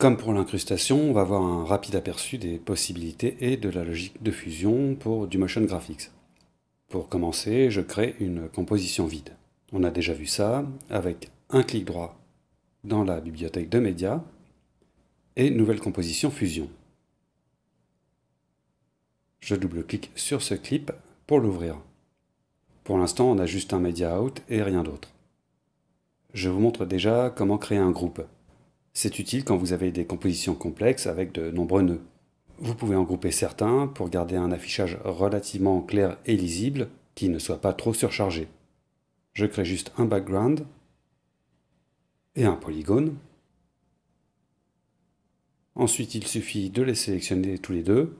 Comme pour l'incrustation, on va avoir un rapide aperçu des possibilités et de la logique de fusion pour du motion graphics. Pour commencer, je crée une composition vide. On a déjà vu ça avec un clic droit dans la bibliothèque de médias et nouvelle composition fusion. Je double-clique sur ce clip pour l'ouvrir. Pour l'instant, on a juste un media out et rien d'autre. Je vous montre déjà comment créer un groupe. C'est utile quand vous avez des compositions complexes avec de nombreux nœuds. Vous pouvez en grouper certains pour garder un affichage relativement clair et lisible qui ne soit pas trop surchargé. Je crée juste un background et un polygone. Ensuite, il suffit de les sélectionner tous les deux.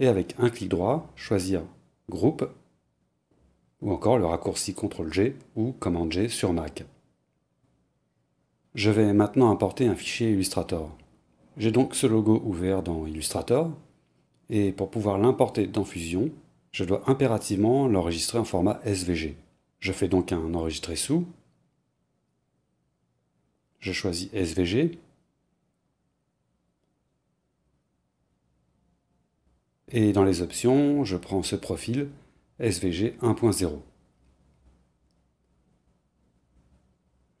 Et avec un clic droit, choisir Groupe ou encore le raccourci CTRL-G ou cmd g sur Mac. Je vais maintenant importer un fichier Illustrator. J'ai donc ce logo ouvert dans Illustrator, et pour pouvoir l'importer dans Fusion, je dois impérativement l'enregistrer en format SVG. Je fais donc un enregistrer sous, je choisis SVG, et dans les options, je prends ce profil SVG 1.0.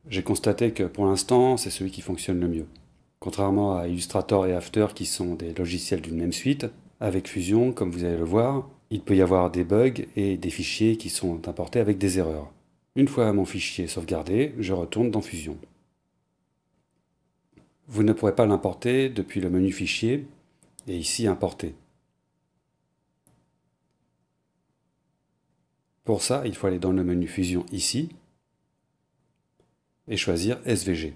J'ai constaté que pour l'instant, c'est celui qui fonctionne le mieux. Contrairement à Illustrator et After qui sont des logiciels d'une même suite, avec Fusion, comme vous allez le voir, il peut y avoir des bugs et des fichiers qui sont importés avec des erreurs. Une fois mon fichier sauvegardé, je retourne dans Fusion. Vous ne pourrez pas l'importer depuis le menu Fichier et ici Importer. Pour ça, il faut aller dans le menu Fusion ici et choisir SVG.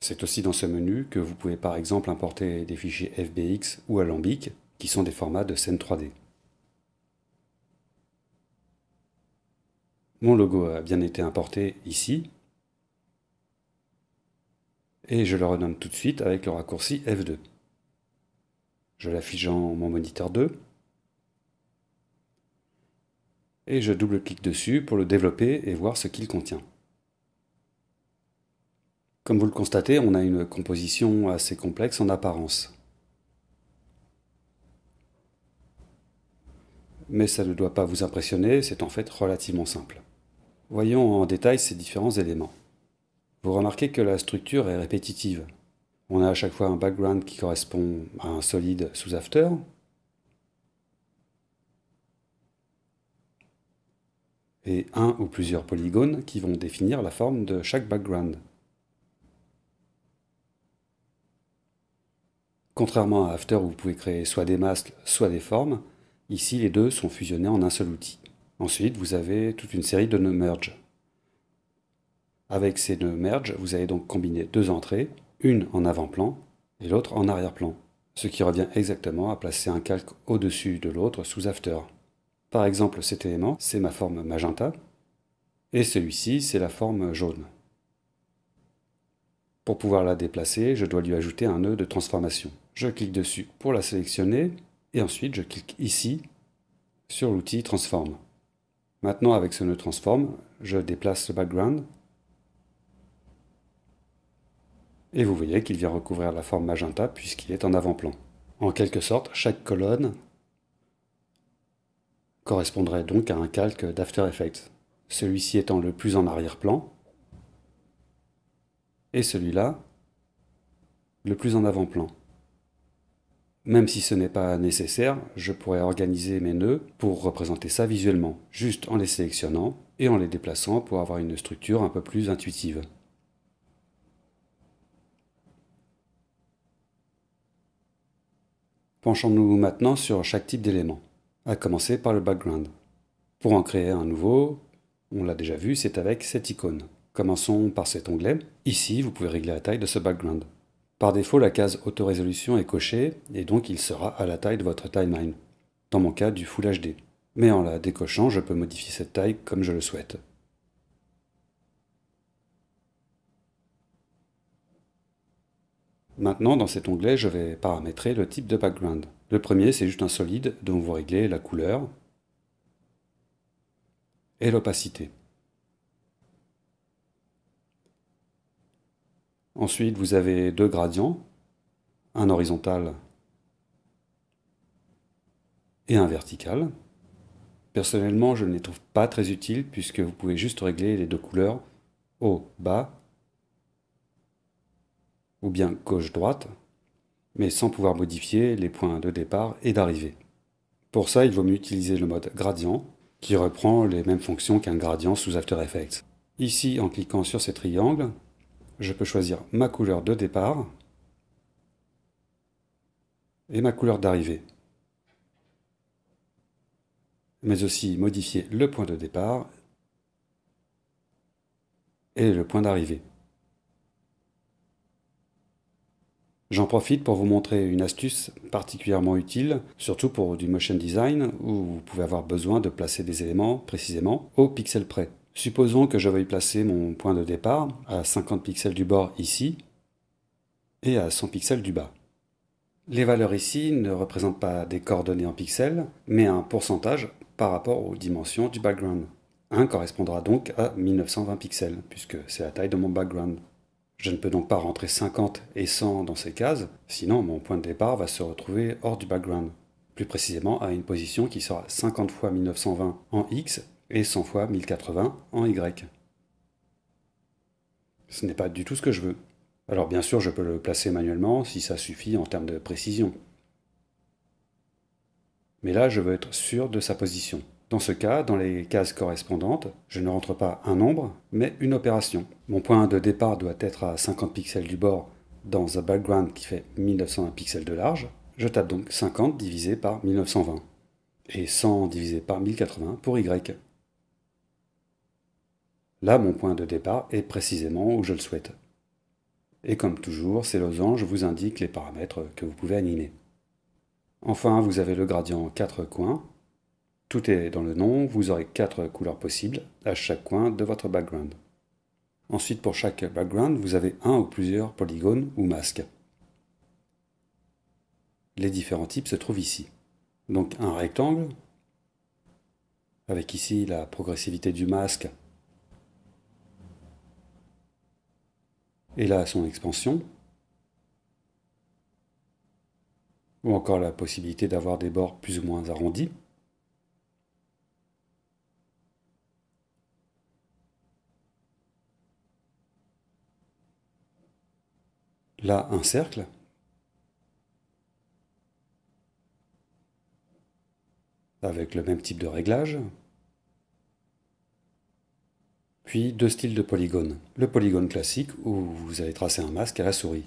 C'est aussi dans ce menu que vous pouvez par exemple importer des fichiers FBX ou Alambic, qui sont des formats de scène 3D. Mon logo a bien été importé ici, et je le renomme tout de suite avec le raccourci F2. Je l'affiche en mon moniteur 2, et je double-clique dessus pour le développer et voir ce qu'il contient. Comme vous le constatez, on a une composition assez complexe en apparence. Mais ça ne doit pas vous impressionner, c'est en fait relativement simple. Voyons en détail ces différents éléments. Vous remarquez que la structure est répétitive. On a à chaque fois un background qui correspond à un solide sous After, et un ou plusieurs polygones qui vont définir la forme de chaque background. Contrairement à After où vous pouvez créer soit des masques, soit des formes, ici les deux sont fusionnés en un seul outil. Ensuite, vous avez toute une série de nœuds merge. Avec ces nœuds merge, vous allez donc combiner deux entrées, une en avant-plan et l'autre en arrière-plan, ce qui revient exactement à placer un calque au-dessus de l'autre sous After. Par exemple, cet élément, c'est ma forme magenta, et celui-ci, c'est la forme jaune. Pour pouvoir la déplacer, je dois lui ajouter un nœud de transformation. Je clique dessus pour la sélectionner, et ensuite je clique ici sur l'outil Transform. Maintenant, avec ce nœud Transform, je déplace le background, et vous voyez qu'il vient recouvrir la forme magenta puisqu'il est en avant-plan. En quelque sorte, chaque colonne correspondrait donc à un calque d'After Effects, celui-ci étant le plus en arrière-plan et celui-là le plus en avant-plan. Même si ce n'est pas nécessaire, je pourrais organiser mes nœuds pour représenter ça visuellement, juste en les sélectionnant et en les déplaçant pour avoir une structure un peu plus intuitive. Penchons-nous maintenant sur chaque type d'élément à commencer par le background. Pour en créer un nouveau, on l'a déjà vu, c'est avec cette icône. Commençons par cet onglet. Ici, vous pouvez régler la taille de ce background. Par défaut, la case Auto-résolution est cochée et donc il sera à la taille de votre timeline, dans mon cas du Full HD. Mais en la décochant, je peux modifier cette taille comme je le souhaite. Maintenant, dans cet onglet, je vais paramétrer le type de background. Le premier, c'est juste un solide, dont vous réglez la couleur et l'opacité. Ensuite, vous avez deux gradients, un horizontal et un vertical. Personnellement, je ne les trouve pas très utiles puisque vous pouvez juste régler les deux couleurs haut, bas ou bien gauche-droite, mais sans pouvoir modifier les points de départ et d'arrivée. Pour ça, il vaut mieux utiliser le mode gradient, qui reprend les mêmes fonctions qu'un gradient sous After Effects. Ici, en cliquant sur ces triangles, je peux choisir ma couleur de départ et ma couleur d'arrivée, mais aussi modifier le point de départ et le point d'arrivée. J'en profite pour vous montrer une astuce particulièrement utile, surtout pour du motion design où vous pouvez avoir besoin de placer des éléments précisément au pixel près. Supposons que je veuille placer mon point de départ à 50 pixels du bord ici et à 100 pixels du bas. Les valeurs ici ne représentent pas des coordonnées en pixels, mais un pourcentage par rapport aux dimensions du background. 1 correspondra donc à 1920 pixels, puisque c'est la taille de mon background. Je ne peux donc pas rentrer 50 et 100 dans ces cases, sinon mon point de départ va se retrouver hors du background, plus précisément à une position qui sera 50 fois 1920 en X et 100 fois 1080 en Y. Ce n'est pas du tout ce que je veux. Alors bien sûr, je peux le placer manuellement si ça suffit en termes de précision. Mais là, je veux être sûr de sa position. Dans ce cas, dans les cases correspondantes, je ne rentre pas un nombre, mais une opération. Mon point de départ doit être à 50 pixels du bord dans un background qui fait 1920 pixels de large. Je tape donc 50 divisé par 1920 et 100 divisé par 1080 pour Y. Là, mon point de départ est précisément où je le souhaite. Et comme toujours, ces losanges vous indiquent les paramètres que vous pouvez animer. Enfin, vous avez le gradient 4 coins, tout est dans le nom, vous aurez quatre couleurs possibles à chaque coin de votre background. Ensuite, pour chaque background, vous avez un ou plusieurs polygones ou masques. Les différents types se trouvent ici. Donc un rectangle, avec ici la progressivité du masque et là son expansion, ou encore la possibilité d'avoir des bords plus ou moins arrondis. là un cercle. avec le même type de réglage, puis deux styles de polygones. Le polygone classique où vous allez tracer un masque à la souris.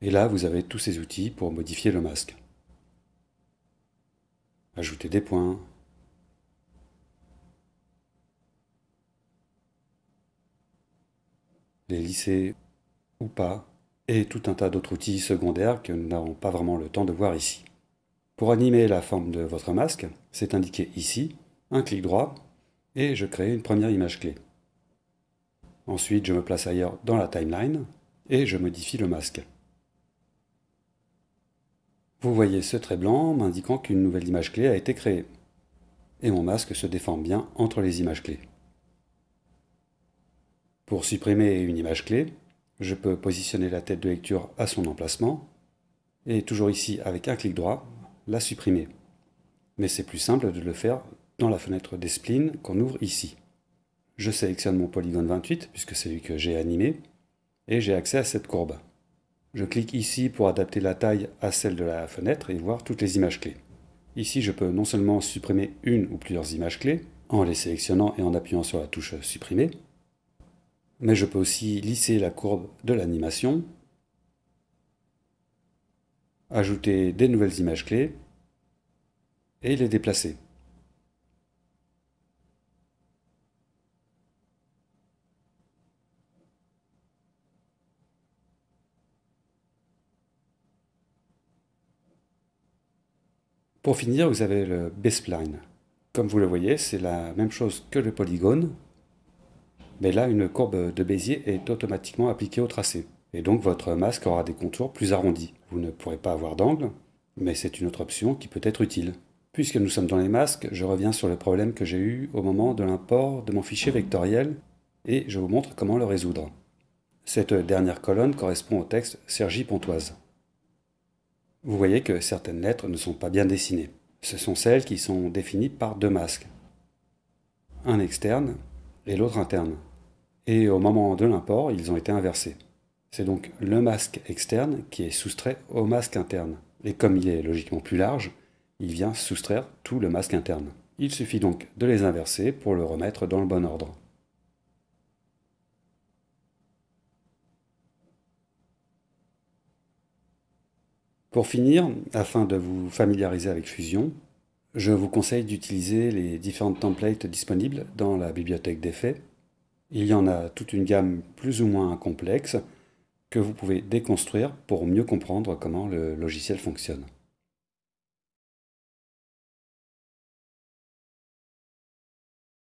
Et là, vous avez tous ces outils pour modifier le masque. Ajouter des points, les lycées ou pas, et tout un tas d'autres outils secondaires que nous n'avons pas vraiment le temps de voir ici. Pour animer la forme de votre masque, c'est indiqué ici, un clic droit, et je crée une première image clé. Ensuite, je me place ailleurs dans la timeline, et je modifie le masque. Vous voyez ce trait blanc m'indiquant qu'une nouvelle image clé a été créée. Et mon masque se déforme bien entre les images clés. Pour supprimer une image clé, je peux positionner la tête de lecture à son emplacement et toujours ici avec un clic droit, la supprimer. Mais c'est plus simple de le faire dans la fenêtre des spleens qu'on ouvre ici. Je sélectionne mon polygone 28 puisque c'est lui que j'ai animé et j'ai accès à cette courbe. Je clique ici pour adapter la taille à celle de la fenêtre et voir toutes les images clés. Ici, je peux non seulement supprimer une ou plusieurs images clés en les sélectionnant et en appuyant sur la touche supprimer, mais je peux aussi lisser la courbe de l'animation, ajouter des nouvelles images clés et les déplacer. Pour finir, vous avez le baseline. Comme vous le voyez, c'est la même chose que le polygone, mais là, une courbe de Bézier est automatiquement appliquée au tracé. Et donc votre masque aura des contours plus arrondis. Vous ne pourrez pas avoir d'angle, mais c'est une autre option qui peut être utile. Puisque nous sommes dans les masques, je reviens sur le problème que j'ai eu au moment de l'import de mon fichier vectoriel et je vous montre comment le résoudre. Cette dernière colonne correspond au texte Sergi Pontoise. Vous voyez que certaines lettres ne sont pas bien dessinées. Ce sont celles qui sont définies par deux masques, un externe et l'autre interne et au moment de l'import, ils ont été inversés. C'est donc le masque externe qui est soustrait au masque interne. Et comme il est logiquement plus large, il vient soustraire tout le masque interne. Il suffit donc de les inverser pour le remettre dans le bon ordre. Pour finir, afin de vous familiariser avec Fusion, je vous conseille d'utiliser les différentes templates disponibles dans la bibliothèque d'effets il y en a toute une gamme plus ou moins complexe que vous pouvez déconstruire pour mieux comprendre comment le logiciel fonctionne.